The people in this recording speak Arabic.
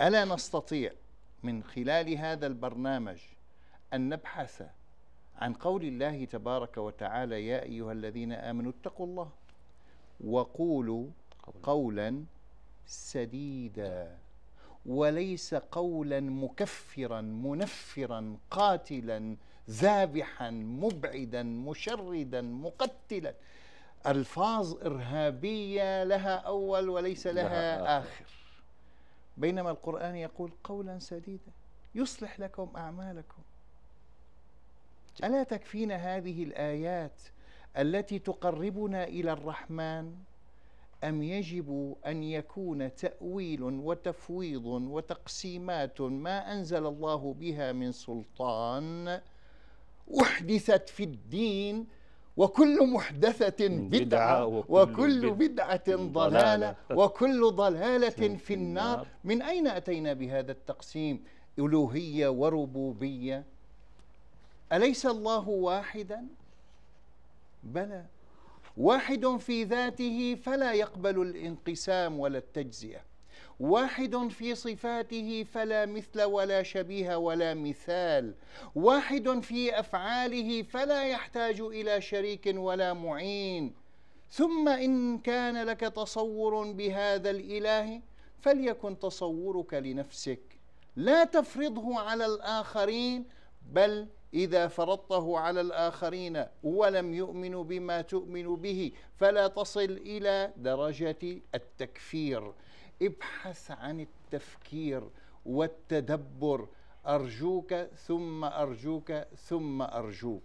ألا نستطيع من خلال هذا البرنامج أن نبحث عن قول الله تبارك وتعالى يا أيها الذين آمنوا اتقوا الله وقولوا قولا سديدا وليس قولا مكفرا منفرا قاتلا ذابحا مبعدا مشردا مقتلا الفاظ ارهابيه لها اول وليس لها اخر بينما القرآن يقول قولا سديدا يصلح لكم أعمالكم ألا تكفينا هذه الآيات التي تقربنا إلى الرحمن أم يجب أن يكون تأويل وتفويض وتقسيمات ما أنزل الله بها من سلطان أحدثت في الدين وكل محدثة بدعة وكل بدعة ضلالة وكل ضلالة في النار من أين أتينا بهذا التقسيم ألوهية وربوبية أليس الله واحدا بلى واحد في ذاته فلا يقبل الانقسام ولا التجزئة واحد في صفاته فلا مثل ولا شبيه ولا مثال واحد في افعاله فلا يحتاج الى شريك ولا معين ثم ان كان لك تصور بهذا الاله فليكن تصورك لنفسك لا تفرضه على الاخرين بل اذا فرضته على الاخرين ولم يؤمنوا بما تؤمن به فلا تصل الى درجه التكفير ابحث عن التفكير والتدبر أرجوك ثم أرجوك ثم أرجوك